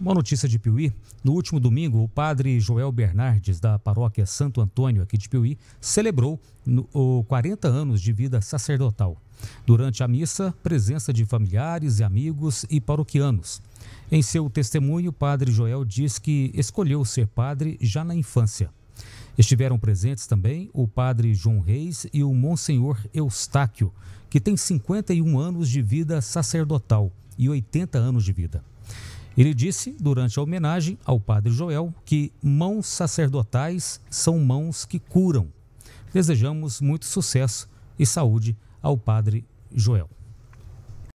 Uma notícia de Piuí. No último domingo, o padre Joel Bernardes, da paróquia Santo Antônio, aqui de Piuí, celebrou no, o 40 anos de vida sacerdotal. Durante a missa, presença de familiares e amigos e paroquianos. Em seu testemunho, o padre Joel diz que escolheu ser padre já na infância. Estiveram presentes também o padre João Reis e o Monsenhor Eustáquio, que tem 51 anos de vida sacerdotal e 80 anos de vida. Ele disse, durante a homenagem ao Padre Joel, que mãos sacerdotais são mãos que curam. Desejamos muito sucesso e saúde ao Padre Joel.